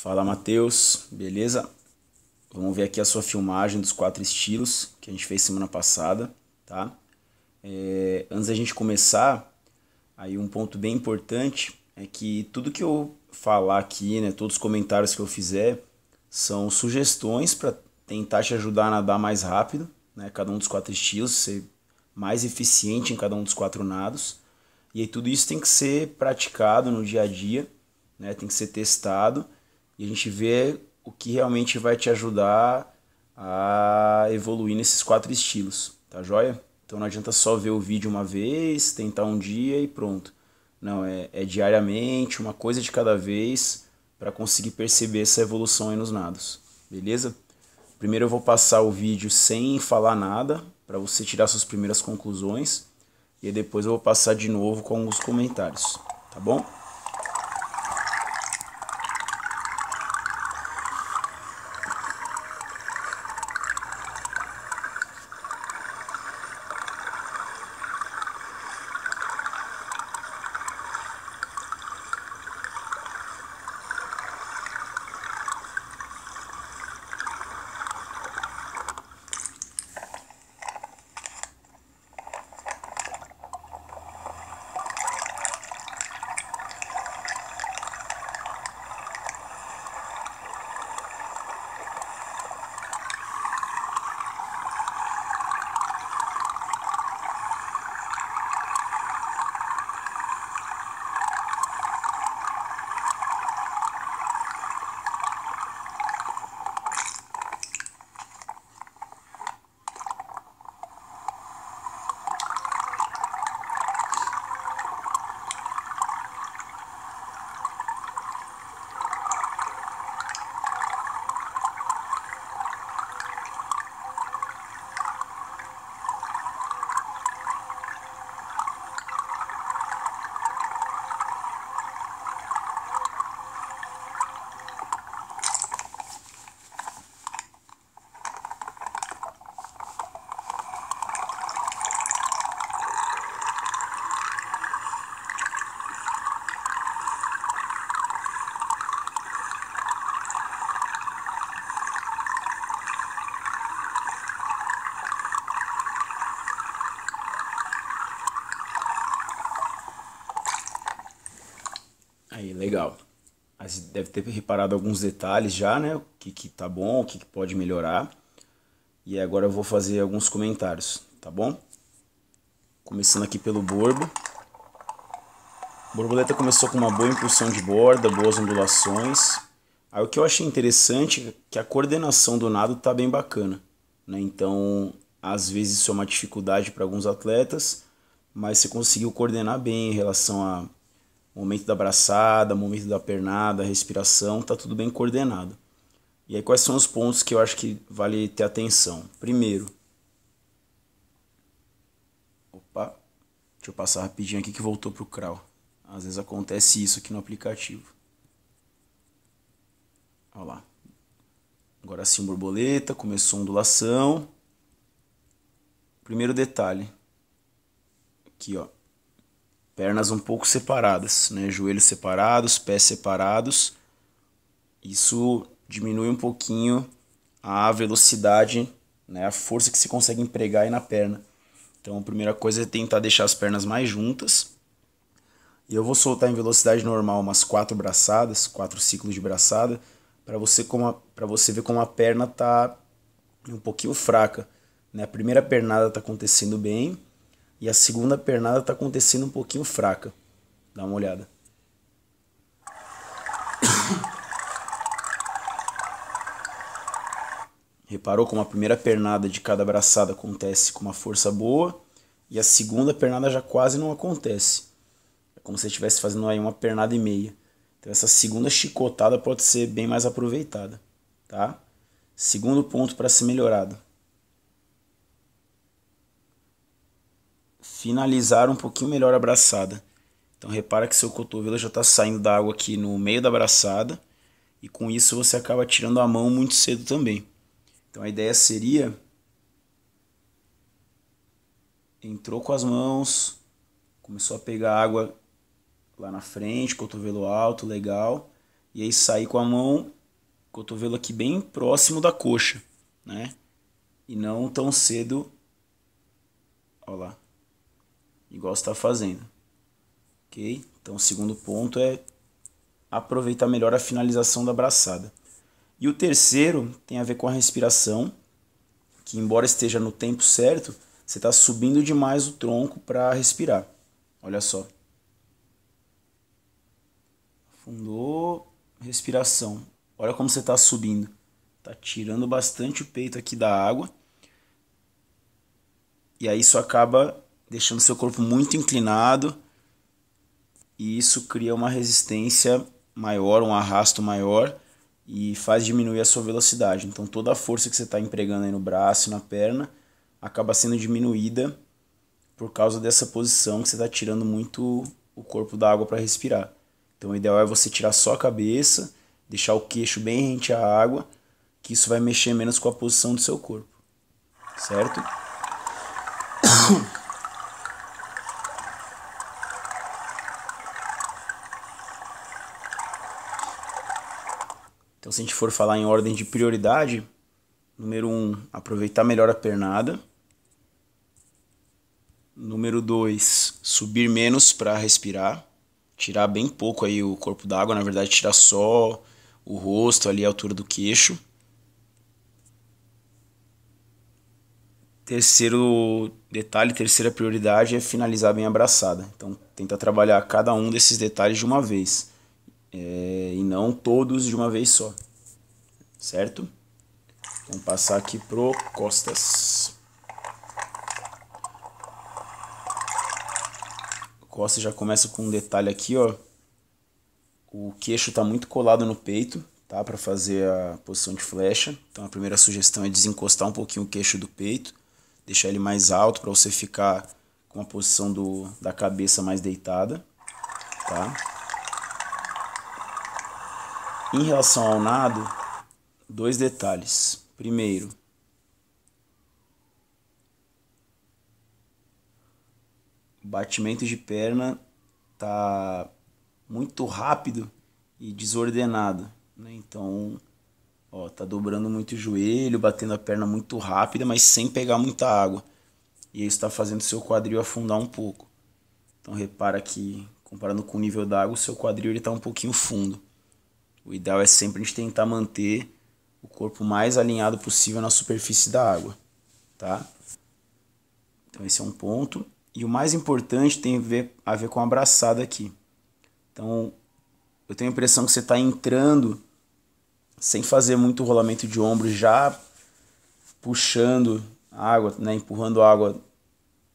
Fala Matheus, beleza? Vamos ver aqui a sua filmagem dos quatro estilos que a gente fez semana passada, tá? É, antes da gente começar, aí um ponto bem importante é que tudo que eu falar aqui, né, todos os comentários que eu fizer, são sugestões para tentar te ajudar a nadar mais rápido, né, cada um dos quatro estilos, ser mais eficiente em cada um dos quatro nados. E aí tudo isso tem que ser praticado no dia a dia, né, tem que ser testado e a gente vê o que realmente vai te ajudar a evoluir nesses quatro estilos, tá joia? Então não adianta só ver o vídeo uma vez, tentar um dia e pronto. Não, é, é diariamente, uma coisa de cada vez, para conseguir perceber essa evolução aí nos nados, beleza? Primeiro eu vou passar o vídeo sem falar nada, para você tirar suas primeiras conclusões, e depois eu vou passar de novo com os comentários, tá bom? legal. deve ter reparado alguns detalhes já, né? O que, que tá bom, o que, que pode melhorar. E agora eu vou fazer alguns comentários, tá bom? Começando aqui pelo borbo. A borboleta começou com uma boa impulsão de borda, boas ondulações. Aí o que eu achei interessante é que a coordenação do nado tá bem bacana. Né? Então, às vezes isso é uma dificuldade para alguns atletas, mas você conseguiu coordenar bem em relação a momento da abraçada, momento da pernada, respiração, tá tudo bem coordenado. E aí quais são os pontos que eu acho que vale ter atenção? Primeiro, opa, deixa eu passar rapidinho aqui que voltou pro crawl. Às vezes acontece isso aqui no aplicativo. Olha lá. Agora sim, borboleta, começou a ondulação. Primeiro detalhe. Aqui, ó pernas um pouco separadas, né? joelhos separados, pés separados. Isso diminui um pouquinho a velocidade, né? a força que se consegue empregar aí na perna. Então a primeira coisa é tentar deixar as pernas mais juntas. E eu vou soltar em velocidade normal umas quatro braçadas, quatro ciclos de braçada, para você como para você ver como a perna tá um pouquinho fraca, né? A primeira pernada está acontecendo bem, e a segunda pernada está acontecendo um pouquinho fraca. Dá uma olhada. Reparou como a primeira pernada de cada braçada acontece com uma força boa e a segunda pernada já quase não acontece. É como se você estivesse fazendo aí uma pernada e meia. Então essa segunda chicotada pode ser bem mais aproveitada, tá? Segundo ponto para ser melhorado. finalizar um pouquinho melhor a abraçada. Então repara que seu cotovelo já está saindo da água aqui no meio da abraçada e com isso você acaba tirando a mão muito cedo também. Então a ideia seria entrou com as mãos, começou a pegar água lá na frente, cotovelo alto, legal, e aí sair com a mão, cotovelo aqui bem próximo da coxa, né? E não tão cedo. Olha lá igual está fazendo. Ok? Então, o segundo ponto é aproveitar melhor a finalização da braçada. E o terceiro tem a ver com a respiração, que embora esteja no tempo certo, você está subindo demais o tronco para respirar. Olha só. Afundou, respiração. Olha como você está subindo. Está tirando bastante o peito aqui da água. E aí isso acaba deixando seu corpo muito inclinado e isso cria uma resistência maior, um arrasto maior e faz diminuir a sua velocidade. Então toda a força que você está empregando aí no braço, na perna, acaba sendo diminuída por causa dessa posição que você está tirando muito o corpo da água para respirar. Então o ideal é você tirar só a cabeça, deixar o queixo bem rente à água, que isso vai mexer menos com a posição do seu corpo, certo? Então, se a gente for falar em ordem de prioridade, número 1, um, aproveitar melhor a pernada. Número 2, subir menos para respirar. Tirar bem pouco aí o corpo d'água, na verdade, tirar só o rosto ali, a altura do queixo. Terceiro detalhe, terceira prioridade é finalizar bem abraçada. Então, tenta trabalhar cada um desses detalhes de uma vez é, e não todos de uma vez só, certo? Vamos passar aqui pro Costas. Costas já começa com um detalhe aqui, ó. O queixo está muito colado no peito, tá? Para fazer a posição de flecha. Então a primeira sugestão é desencostar um pouquinho o queixo do peito, deixar ele mais alto para você ficar com a posição do, da cabeça mais deitada, tá? Em relação ao nado, dois detalhes. Primeiro, batimento de perna tá muito rápido e desordenado, né? Então, ó, tá dobrando muito o joelho, batendo a perna muito rápida, mas sem pegar muita água. E isso está fazendo seu quadril afundar um pouco. Então repara que comparando com o nível da água, o seu quadril ele tá um pouquinho fundo. O ideal é sempre a gente tentar manter o corpo mais alinhado possível na superfície da água, tá? Então esse é um ponto. E o mais importante tem a ver, a ver com a abraçada aqui. Então, eu tenho a impressão que você está entrando sem fazer muito rolamento de ombros, já puxando a água, né, empurrando a água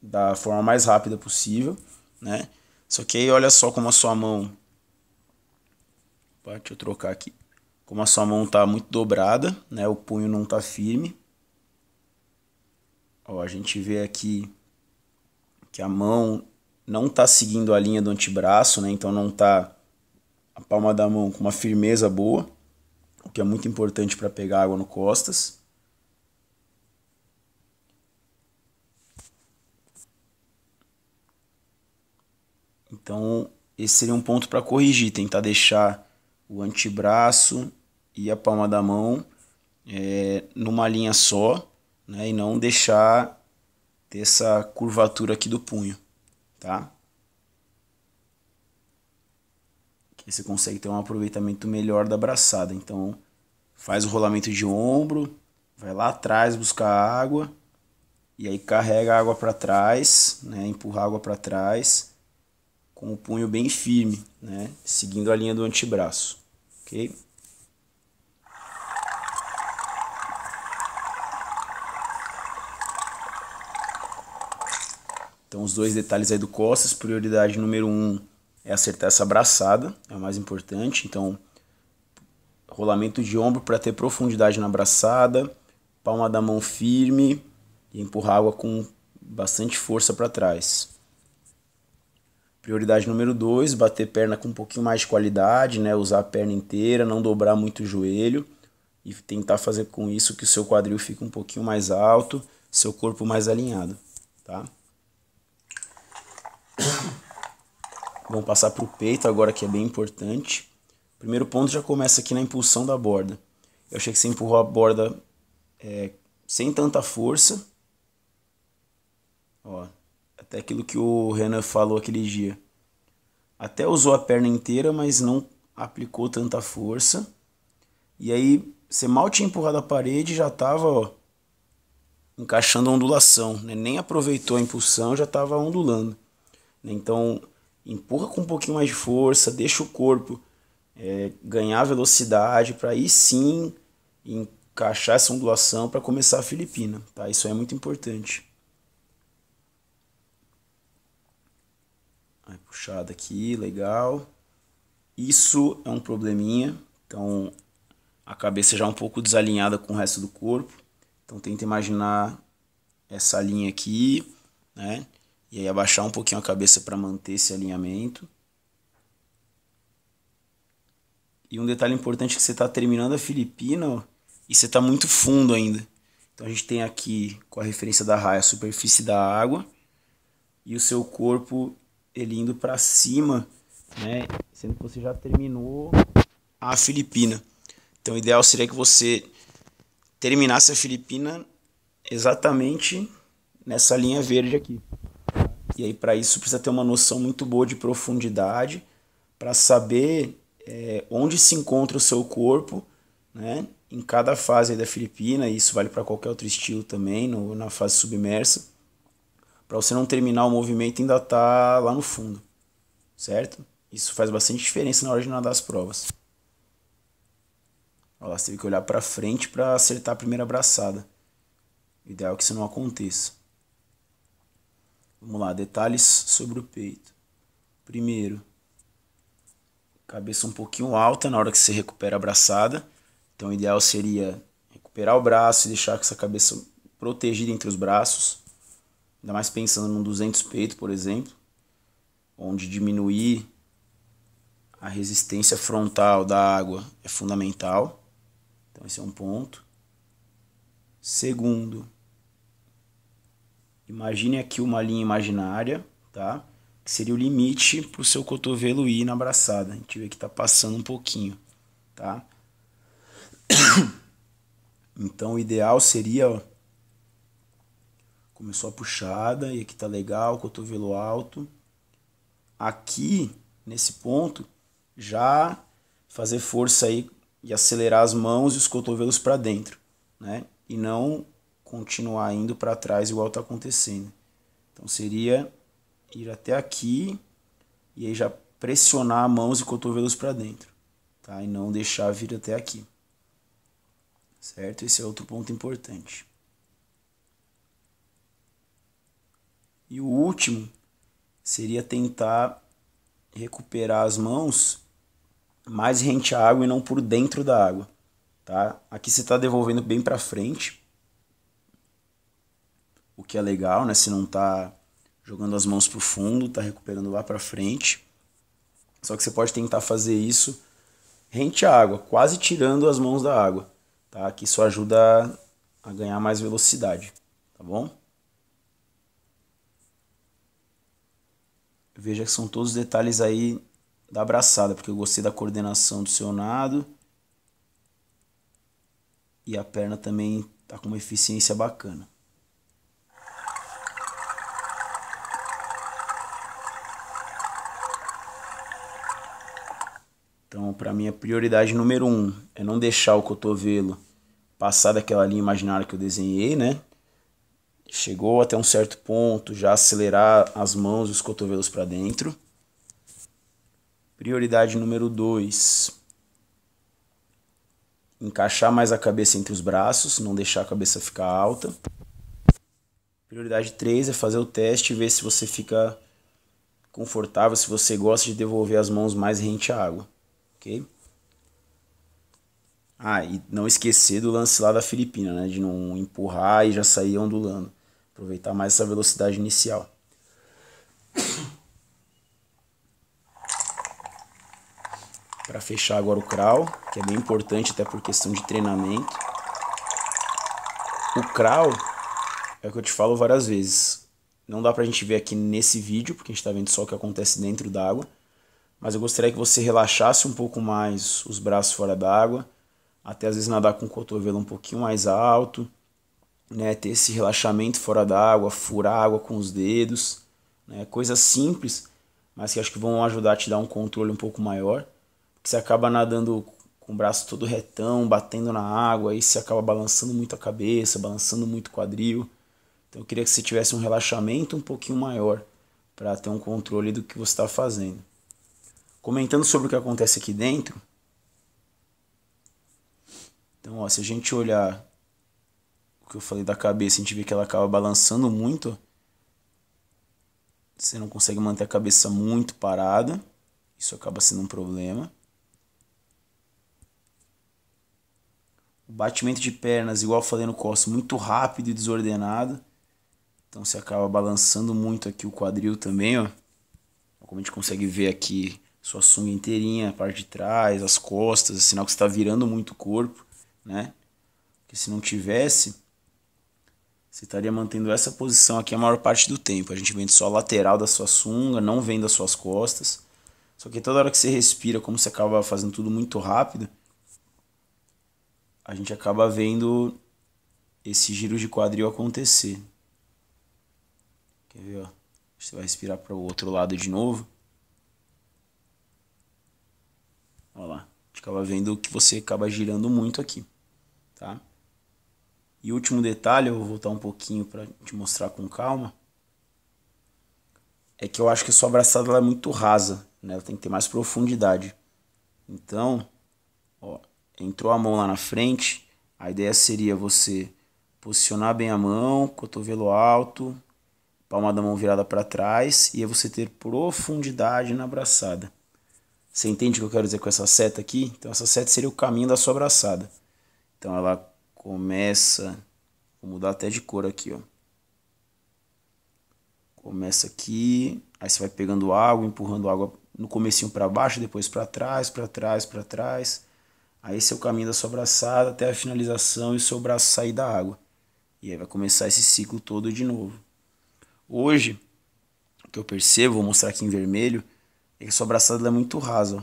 da forma mais rápida possível, né? Só que aí olha só como a sua mão Opa, deixa eu trocar aqui. Como a sua mão está muito dobrada, né, o punho não está firme. Ó, a gente vê aqui que a mão não está seguindo a linha do antebraço, né? Então não está a palma da mão com uma firmeza boa, o que é muito importante para pegar água no costas. Então, esse seria um ponto para corrigir, tentar deixar o antebraço e a palma da mão é, numa linha só, né? E não deixar ter essa curvatura aqui do punho, tá? Que você consegue ter um aproveitamento melhor da braçada. Então, faz o rolamento de ombro, vai lá atrás buscar água e aí carrega a água para trás, né? Empurra a água para trás com o punho bem firme, né? Seguindo a linha do antebraço ok? Então os dois detalhes aí do costas, prioridade número um é acertar essa braçada, é o mais importante. Então rolamento de ombro para ter profundidade na braçada, palma da mão firme e empurrar água com bastante força para trás. Prioridade número dois, bater perna com um pouquinho mais de qualidade, né? Usar a perna inteira, não dobrar muito o joelho e tentar fazer com isso que o seu quadril fique um pouquinho mais alto, seu corpo mais alinhado, tá? Vamos passar para o peito agora que é bem importante. Primeiro ponto já começa aqui na impulsão da borda. Eu achei que você empurrou a borda é, sem tanta força. Ó, até aquilo que o Renan falou aquele dia. Até usou a perna inteira, mas não aplicou tanta força. E aí, você mal tinha empurrado a parede, já estava ó, encaixando a ondulação. Né? Nem aproveitou a impulsão, já estava ondulando. Né? Então, empurra com um pouquinho mais de força, deixa o corpo é, ganhar velocidade para aí sim encaixar essa ondulação para começar a Filipina. Tá? Isso é muito importante. vai né, puxada aqui, legal. Isso é um probleminha. Então, a cabeça já é um pouco desalinhada com o resto do corpo. Então, tenta imaginar essa linha aqui, né? E aí abaixar um pouquinho a cabeça para manter esse alinhamento. E um detalhe importante é que você está terminando a Filipina e você está muito fundo ainda. Então a gente tem aqui, com a referência da raia, a superfície da água e o seu corpo ele indo para cima, né? Sendo que você já terminou a Filipina. Então, o ideal seria que você terminasse a Filipina exatamente nessa linha verde aqui. E aí, para isso, precisa ter uma noção muito boa de profundidade para saber é, onde se encontra o seu corpo, né? Em cada fase da Filipina, e isso vale para qualquer outro estilo também, no, na fase submersa para você não terminar o movimento e ainda tá lá no fundo, certo? Isso faz bastante diferença na hora de nadar as provas. Olha lá, você teve que olhar para frente para acertar a primeira braçada. O ideal é que isso não aconteça. Vamos lá, detalhes sobre o peito. Primeiro, cabeça um pouquinho alta na hora que você recupera a braçada. Então, o ideal seria recuperar o braço e deixar com essa cabeça protegida entre os braços. Ainda mais pensando num 200 peito, por exemplo, onde diminuir a resistência frontal da água é fundamental. Então esse é um ponto. Segundo, imagine aqui uma linha imaginária, tá? Que seria o limite para o seu cotovelo ir na abraçada. A gente vê que está passando um pouquinho, tá? Então o ideal seria Começou a puxada e aqui tá legal, cotovelo alto. Aqui, nesse ponto, já fazer força aí e acelerar as mãos e os cotovelos para dentro, né? E não continuar indo para trás igual tá acontecendo. Então seria ir até aqui e aí já pressionar mãos e cotovelos para dentro, tá? E não deixar vir até aqui. Certo? Esse é outro ponto importante. E o último seria tentar recuperar as mãos mais rente à água e não por dentro da água, tá? Aqui você está devolvendo bem para frente, o que é legal, né? Se não está jogando as mãos pro fundo, está recuperando lá para frente. Só que você pode tentar fazer isso rente à água, quase tirando as mãos da água, tá? Que isso ajuda a ganhar mais velocidade, tá bom? Veja que são todos os detalhes aí da abraçada, porque eu gostei da coordenação do seu nado. E a perna também tá com uma eficiência bacana. Então, para mim, a prioridade número um é não deixar o cotovelo passar daquela linha imaginária que eu desenhei, né? chegou até um certo ponto, já acelerar as mãos e os cotovelos para dentro. Prioridade número 2. Encaixar mais a cabeça entre os braços, não deixar a cabeça ficar alta. Prioridade 3 é fazer o teste e ver se você fica confortável, se você gosta de devolver as mãos mais rente à água, ok? Ah, e não esquecer do lance lá da Filipina, né? De não empurrar e já sair ondulando. Aproveitar mais essa velocidade inicial. Para fechar agora o crawl, que é bem importante até por questão de treinamento. O crawl é o que eu te falo várias vezes. Não dá para a gente ver aqui nesse vídeo, porque a gente está vendo só o que acontece dentro d'água. Mas eu gostaria que você relaxasse um pouco mais os braços fora d'água. Até às vezes nadar com o cotovelo um pouquinho mais alto né, ter esse relaxamento fora d'água, furar água com os dedos, né, coisas simples, mas que acho que vão ajudar a te dar um controle um pouco maior. porque Você acaba nadando com o braço todo retão, batendo na água, aí você acaba balançando muito a cabeça, balançando muito o quadril. Então eu queria que você tivesse um relaxamento um pouquinho maior para ter um controle do que você está fazendo. Comentando sobre o que acontece aqui dentro. Então, ó, se a gente olhar que eu falei da cabeça, a gente vê que ela acaba balançando muito. Você não consegue manter a cabeça muito parada. Isso acaba sendo um problema. O batimento de pernas, igual eu falei no costo, muito rápido e desordenado. Então você acaba balançando muito aqui o quadril também, ó. Como a gente consegue ver aqui, sua sunga inteirinha, a parte de trás, as costas, é sinal que você está virando muito o corpo, né? Porque se não tivesse, você estaria mantendo essa posição aqui a maior parte do tempo. A gente vende só a lateral da sua sunga, não vendo as suas costas. Só que toda hora que você respira, como você acaba fazendo tudo muito rápido, a gente acaba vendo esse giro de quadril acontecer. Quer ver, ó? Você vai respirar para o outro lado de novo. Olha lá. A gente acaba vendo que você acaba girando muito aqui, tá? E último detalhe, eu vou voltar um pouquinho para te mostrar com calma, é que eu acho que a sua abraçada é muito rasa, né? Ela tem que ter mais profundidade. Então, ó, entrou a mão lá na frente, a ideia seria você posicionar bem a mão, cotovelo alto, palma da mão virada para trás e aí é você ter profundidade na abraçada. Você entende o que eu quero dizer com essa seta aqui? Então essa seta seria o caminho da sua abraçada. Então ela começa. Vou mudar até de cor aqui, ó. Começa aqui, aí você vai pegando água, empurrando água no comecinho para baixo, depois para trás, para trás, para trás. Aí esse é o caminho da sua braçada até a finalização e o seu braço sair da água. E aí vai começar esse ciclo todo de novo. Hoje, o que eu percebo, vou mostrar aqui em vermelho, é que sua braçada é muito rasa. Ó.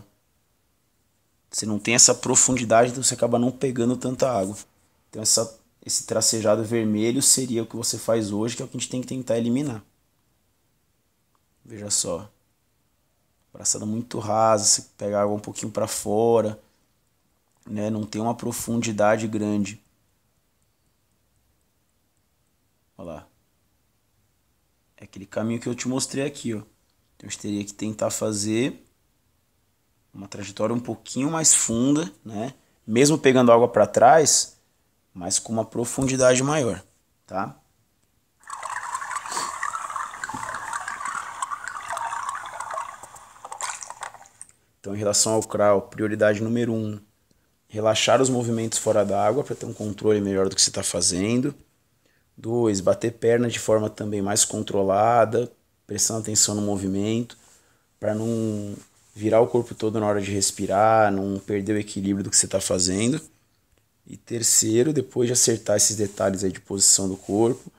Você não tem essa profundidade, então você acaba não pegando tanta água. Então essa, esse tracejado vermelho seria o que você faz hoje, que é o que a gente tem que tentar eliminar. Veja só. Braçada muito rasa, você pega água um pouquinho para fora, né? não tem uma profundidade grande. Olha lá. É aquele caminho que eu te mostrei aqui, ó. Então a gente teria que tentar fazer uma trajetória um pouquinho mais funda, né? Mesmo pegando água para trás, mas com uma profundidade maior, tá? Então, em relação ao crawl, prioridade número um, relaxar os movimentos fora da água para ter um controle melhor do que você está fazendo. Dois: Bater perna de forma também mais controlada, prestando atenção no movimento, para não virar o corpo todo na hora de respirar, não perder o equilíbrio do que você está fazendo. E terceiro, depois de acertar esses detalhes aí de posição do corpo,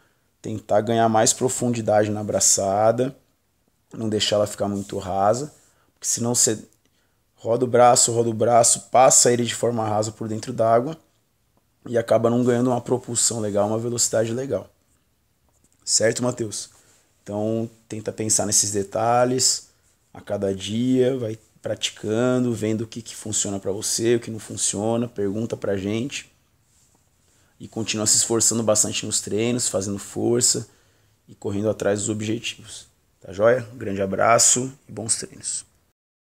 tentar ganhar mais profundidade na abraçada, não deixar ela ficar muito rasa, porque senão você roda o braço, roda o braço, passa ele de forma rasa por dentro d'água e acaba não ganhando uma propulsão legal, uma velocidade legal. Certo, Matheus? Então, tenta pensar nesses detalhes a cada dia, vai praticando, vendo o que, que funciona para você, o que não funciona, pergunta pra gente. E continua se esforçando bastante nos treinos, fazendo força e correndo atrás dos objetivos. Tá joia? Um grande abraço e bons treinos.